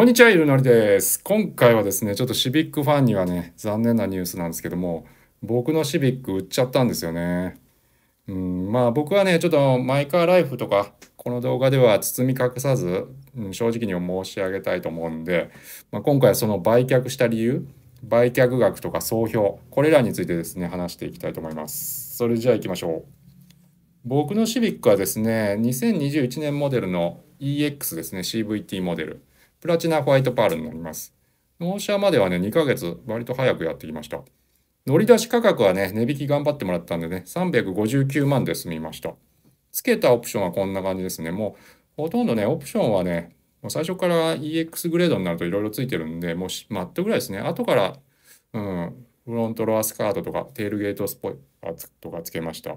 こんにちは、ゆるなりです。今回はですね、ちょっとシビックファンにはね、残念なニュースなんですけども、僕のシビック売っちゃったんですよね。うん、まあ僕はね、ちょっとマイカーライフとか、この動画では包み隠さず、うん、正直に申し上げたいと思うんで、まあ、今回はその売却した理由、売却額とか総評、これらについてですね、話していきたいと思います。それじゃあ行きましょう。僕のシビックはですね、2021年モデルの EX ですね、CVT モデル。プラチナホワイトパールになります。納車まではね、2ヶ月、割と早くやってきました。乗り出し価格はね、値引き頑張ってもらったんでね、359万で済みました。付けたオプションはこんな感じですね。もう、ほとんどね、オプションはね、もう最初から EX グレードになると色々付ついてるんで、もうマットぐらいですね。後から、うん、フロントロアスカートとか、テールゲートスポイラとかつけました。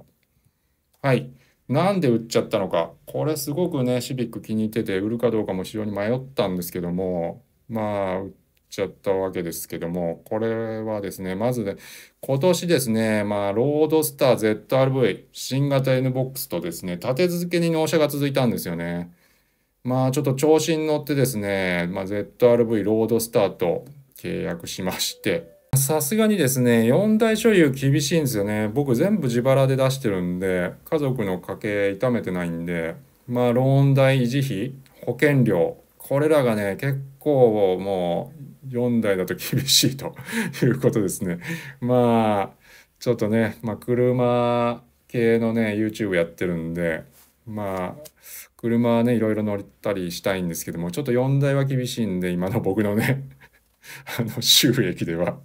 はい。なんで売っちゃったのかこれすごくねシビック気に入ってて売るかどうかも非常に迷ったんですけどもまあ売っちゃったわけですけどもこれはですねまずね今年ですねまあロードスター ZRV 新型 N b o x とですね立て続けに納車が続いたんですよねまあちょっと調子に乗ってですね、まあ、ZRV ロードスターと契約しましてさすがにですね、4大所有厳しいんですよね。僕全部自腹で出してるんで、家族の家計痛めてないんで、まあ、ローン代、維持費、保険料、これらがね、結構もう4台だと厳しいと いうことですね。まあ、ちょっとね、まあ、車系のね、YouTube やってるんで、まあ、車はね、いろいろ乗ったりしたいんですけども、ちょっと4台は厳しいんで、今の僕のね あの収益では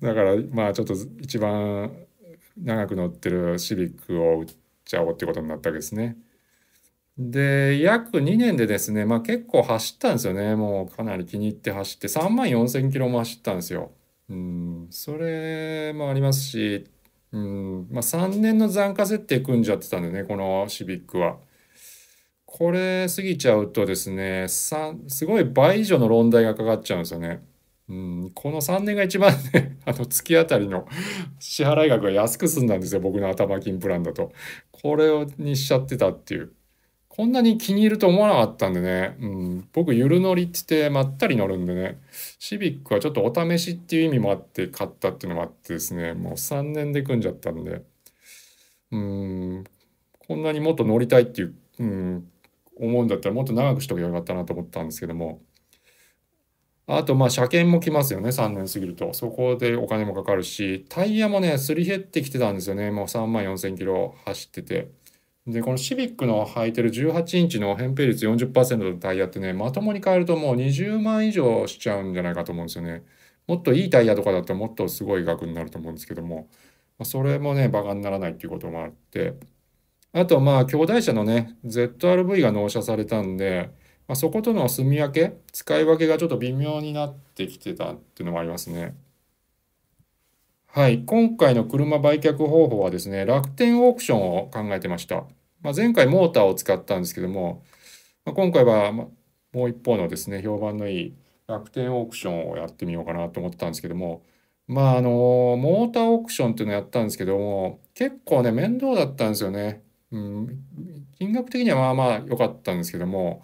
だからまあちょっと一番長く乗ってるシビックを売っちゃおうってことになったわけですね。で、約2年でですね、まあ結構走ったんですよね。もうかなり気に入って走って、3万4000キロも走ったんですよ。うん、それもありますし、うん、まあ3年の残価設定組んじゃってたんでね、このシビックは。これ過ぎちゃうとですね、すごい倍以上の論題がかかっちゃうんですよね。うん、この3年が一番ね、あの月当たりの支払い額が安く済んだんですよ、僕の頭金プランだと。これをにしちゃってたっていう。こんなに気に入ると思わなかったんでね、うん、僕、ゆる乗りって言ってまったり乗るんでね、シビックはちょっとお試しっていう意味もあって買ったっていうのもあってですね、もう3年で組んじゃったんで、うん、こんなにもっと乗りたいっていう、うん、思うんだったらもっと長くしとけばよかったなと思ったんですけどもあとまあ車検も来ますよね3年過ぎるとそこでお金もかかるしタイヤもねすり減ってきてたんですよねもう3万4000キロ走っててでこのシビックの履いてる18インチの扁平率40%のタイヤってねまともに変えるともう20万以上しちゃうんじゃないかと思うんですよねもっといいタイヤとかだともっとすごい額になると思うんですけどもそれもねバカにならないっていうこともあってあとまあ兄弟車のね ZRV が納車されたんで、まあ、そことの住み分け使い分けがちょっと微妙になってきてたっていうのもありますね。はい、今回の車売却方法はですね楽天オークションを考えてました。まあ、前回モーターを使ったんですけども、まあ、今回はもう一方のですね評判のいい楽天オークションをやってみようかなと思ったんですけどもまああのモーターオークションっていうのをやったんですけども結構ね面倒だったんですよね。うん、金額的にはまあまあ良かったんですけども、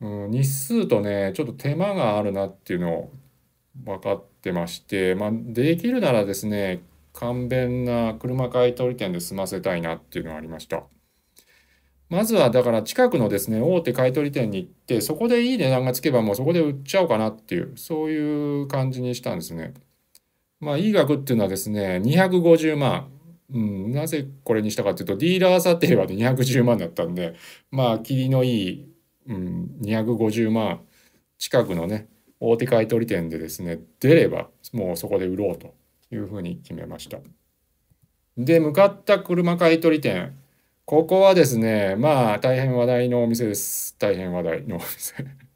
うん、日数とねちょっと手間があるなっていうのを分かってまして、まあ、できるならですね簡便な車買い取り店で済ませたいなっていうのがありました。まずはだから近くのですね大手買取店に行ってそこでいい値段がつけばもうそこで売っちゃおうかなっていうそういう感じにしたんですね。まあいい額っていうのはですね250万うん、なぜこれにしたかというとディーラー査定はで210万だったんでまあ切りのいい、うん、250万近くのね大手買取店でですね出ればもうそこで売ろうというふうに決めました。で向かった車買取店ここはですねまあ大変話題のお店です大変話題のお店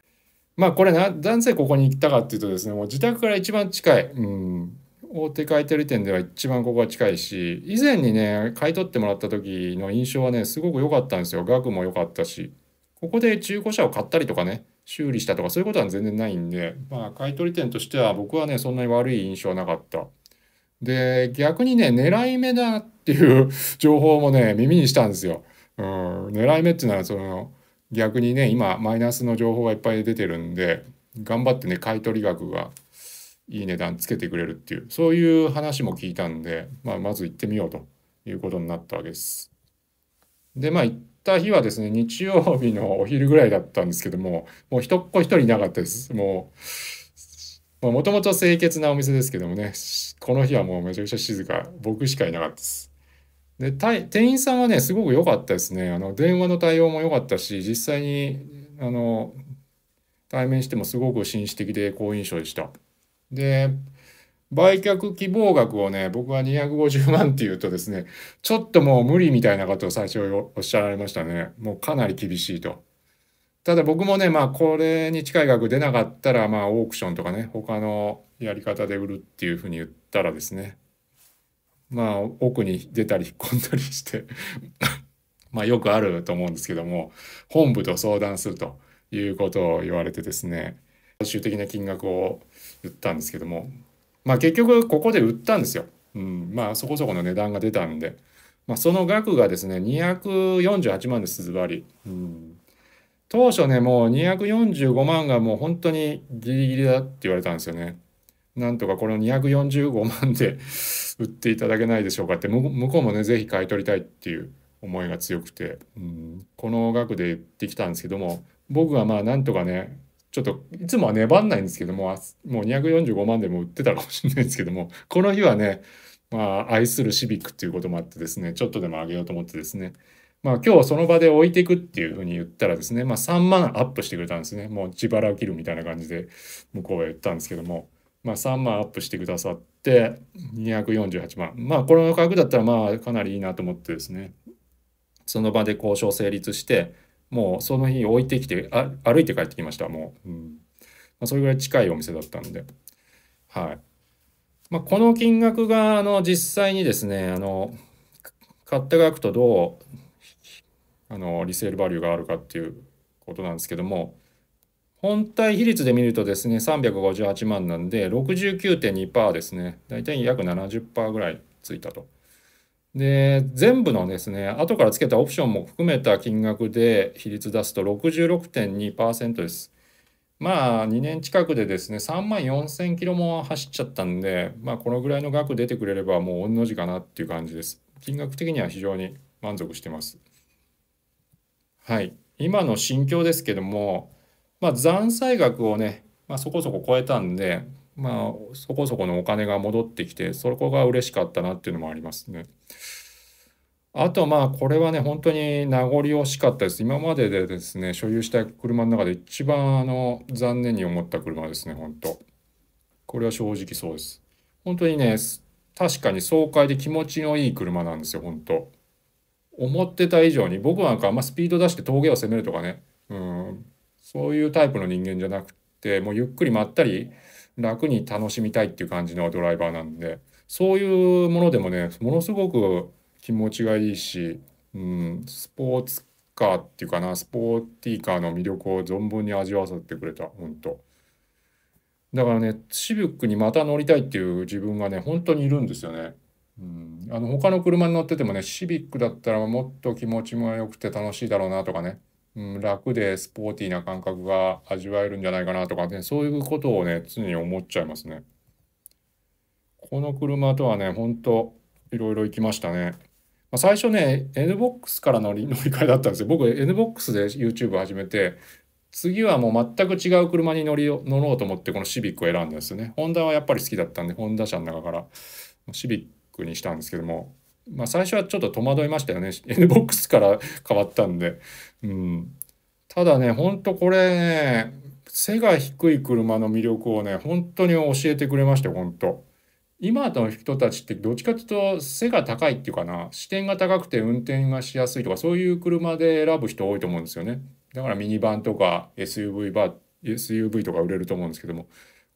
まあこれなぜここに行ったかっていうとですねもう自宅から一番近い、うん、大手買取店では一番ここが近いし以前にね買い取ってもらった時の印象はねすごく良かったんですよ額も良かったしここで中古車を買ったりとかね修理したとかそういうことは全然ないんでまあ買取店としては僕はねそんなに悪い印象はなかったで逆にね狙い目だっていう 情報もね耳にしたんですよ、うん、狙い目っていうのはその逆にね今マイナスの情報がいっぱい出てるんで頑張ってね買取額がいい値段つけてくれるっていうそういう話も聞いたんで、まあ、まず行ってみようということになったわけです。でまあ行った日はですね日曜日のお昼ぐらいだったんですけどももう一っ子一人いなかったです。もうもともと清潔なお店ですけどもねこの日はもうめちゃくちゃ静か僕しかいなかったです。で店員さんはねすごく良かったですねあの電話の対応も良かったし実際にあの対面してもすごく紳士的で好印象でした。で、売却希望額をね、僕は250万って言うとですね、ちょっともう無理みたいなことを最初おっしゃられましたね。もうかなり厳しいと。ただ僕もね、まあこれに近い額出なかったら、まあオークションとかね、他のやり方で売るっていうふうに言ったらですね、まあ奥に出たり引っ込んだりして まあよくあると思うんですけども、本部と相談するということを言われてですね、最終的な金額を売ったんですけども、まあ、結局ここで売ったんですよ。うん、まあそこそこの値段が出たんで、まあ、その額がですね248万ですズバ当初ねもう245万がもう本当にギリギリだって言われたんですよね。なんとかこの245万で売っていただけないでしょうかって向こうもね是非買い取りたいっていう思いが強くて、うん、この額で言ってきたんですけども僕はまあなんとかねちょっといつもは粘んないんですけども、もう245万でも売ってたかもしれないんですけども、この日はね、まあ、愛するシビックっていうこともあってですね、ちょっとでも上げようと思ってですね、まあ、今日その場で置いていくっていうふうに言ったらですね、まあ、3万アップしてくれたんですね。もう自腹を切るみたいな感じで向こうへ言ったんですけども、まあ、3万アップしてくださって、248万。まあ、この価格だったら、まあ、かなりいいなと思ってですね、その場で交渉成立して、もうその日置いてきてあ歩いて帰ってきましたもう、うんまあ、それぐらい近いお店だったんではいまあ、この金額があの実際にですねあの買った額とどうあのリセールバリューがあるかっていうことなんですけども本体比率で見るとですね358万なんで69.2%ですね大体約70%ぐらいついたと。で全部のですね後からつけたオプションも含めた金額で比率出すと66.2%です。まあ2年近くでですね3万4,000キロも走っちゃったんで、まあ、このぐらいの額出てくれればもう御の字かなっていう感じです。金額的には非常に満足してます。はい、今の心境ですけども、まあ、残債額をね、まあ、そこそこ超えたんで、まあそこそこのお金が戻ってきてそこが嬉しかったなっていうのもありますね。あとまあこれはね本当に名残惜しかったです。今まででですね所有した車の中で一番あの残念に思った車ですね本当。これは正直そうです。本当にね確かに爽快で気持ちのいい車なんですよ本当。思ってた以上に僕なんかあんまスピード出して峠を攻めるとかね、うん、そういうタイプの人間じゃなくてもうゆっくりまったり楽に楽しみたいっていう感じのドライバーなんでそういうものでもねものすごく気持ちがいいし、うん、スポーツカーっていうかなスポーティーカーの魅力を存分に味わわせてくれた本当だからねシビックにまた乗りたいっていう自分がね本当にいるんですよね。うん、あの他の車に乗っててもねシビックだったらもっと気持ちも良くて楽しいだろうなとかねうん、楽でスポーティーな感覚が味わえるんじゃないかなとかね、そういうことをね、常に思っちゃいますね。この車とはね、ほんといろいろ行きましたね。まあ、最初ね、NBOX からり 乗り換えだったんですよ。僕、NBOX で YouTube 始めて、次はもう全く違う車に乗り乗ろうと思って、このシビックを選んだんですよね。ホンダはやっぱり好きだったんで、ホンダ車の中からシビックにしたんですけども、まあ、最初はちょっと戸惑いましたよね NBOX から変わったんで、うん、ただねほんとこれね背が低い車の魅力をね本当に教えてくれましたほ本当今の人たちってどっちかっていうと背が高いっていうかな視点が高くて運転がしやすいとかそういう車で選ぶ人多いと思うんですよねだからミニバンとか SUV バ SUV とか売れると思うんですけども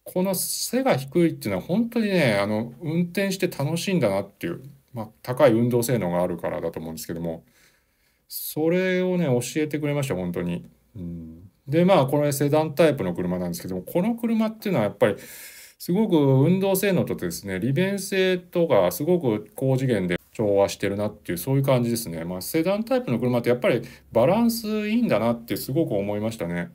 この背が低いっていうのは本当にねあの運転して楽しいんだなっていうまあ、高い運動性能があるからだと思うんですけどもそれをね教えてくれました本当に。うん、でまあこれセダンタイプの車なんですけどもこの車っていうのはやっぱりすごく運動性能とですね利便性とかすごく高次元で調和してるなっていうそういう感じですね。まあ、セダンタイプの車ってやっぱりバランスいいんだなってすごく思いましたね。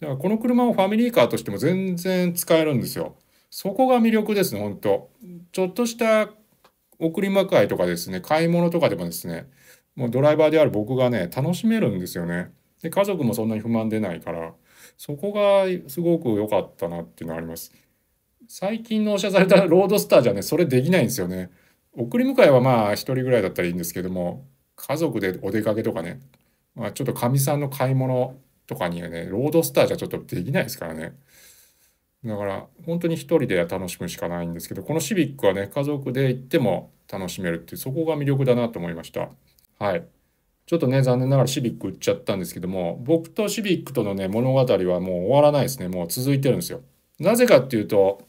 だからこの車をファミリーカーとしても全然使えるんですよ。そこが魅力ですね、本当ちょっとした送り迎えとかですね、買い物とかでもですね、もうドライバーである僕がね、楽しめるんですよね。で、家族もそんなに不満出ないから、そこがすごく良かったなっていうのはあります。最近納車されたロードスターじゃね、それできないんですよね。送り迎えはまあ1人ぐらいだったらいいんですけども、家族でお出かけとかね、まあ、ちょっとかみさんの買い物とかにはね、ロードスターじゃちょっとできないですからね。だから本当に一人で楽しむしかないんですけどこのシビックはね家族で行っても楽しめるってそこが魅力だなと思いましたはいちょっとね残念ながらシビック売っちゃったんですけども僕とシビックとのね物語はもう終わらないですねもう続いてるんですよなぜかっていうと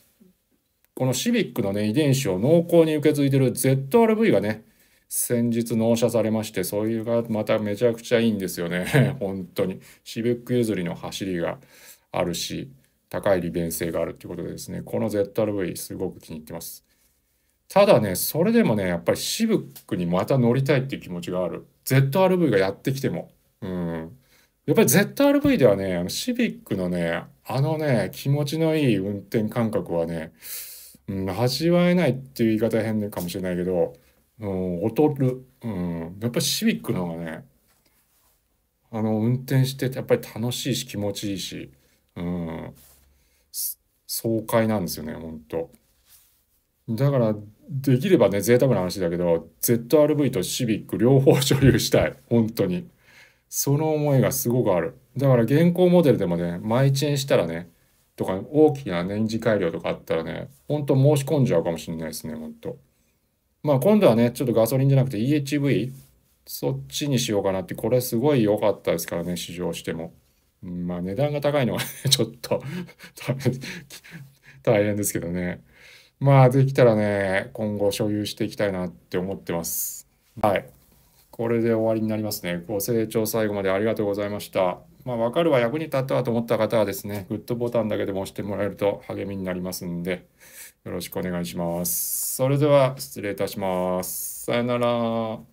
このシビックのね遺伝子を濃厚に受け継いでる ZRV がね先日納車されましてそういうがまためちゃくちゃいいんですよね 本当にシビック譲りの走りがあるし高い利便性があるっていうことでですね、この ZRV すごく気に入ってます。ただね、それでもね、やっぱりシブックにまた乗りたいっていう気持ちがある。ZRV がやってきても。うん。やっぱり ZRV ではね、あのシビックのね、あのね、気持ちのいい運転感覚はね、うん、味わえないっていう言い方変かもしれないけど、うん、劣る。うん、やっぱりシビックの方がね、あの、運転してやっぱり楽しいし気持ちいいし、うん、爽快なんですよね、本当だから、できればね、贅沢な話だけど、ZRV とシビック両方所有したい。本当に。その思いがすごくある。だから現行モデルでもね、毎チェンしたらね、とか大きな年次改良とかあったらね、ほんと申し込んじゃうかもしれないですね、ほんと。まあ今度はね、ちょっとガソリンじゃなくて EHV、そっちにしようかなって、これすごい良かったですからね、試乗しても。まあ値段が高いのは ちょっと 大変ですけどね。まあできたらね、今後所有していきたいなって思ってます。はい。これで終わりになりますね。ご清聴最後までありがとうございました。まあ、わかるは役に立ったと思った方はですね、グッドボタンだけでも押してもらえると励みになりますんで、よろしくお願いします。それでは失礼いたします。さよなら。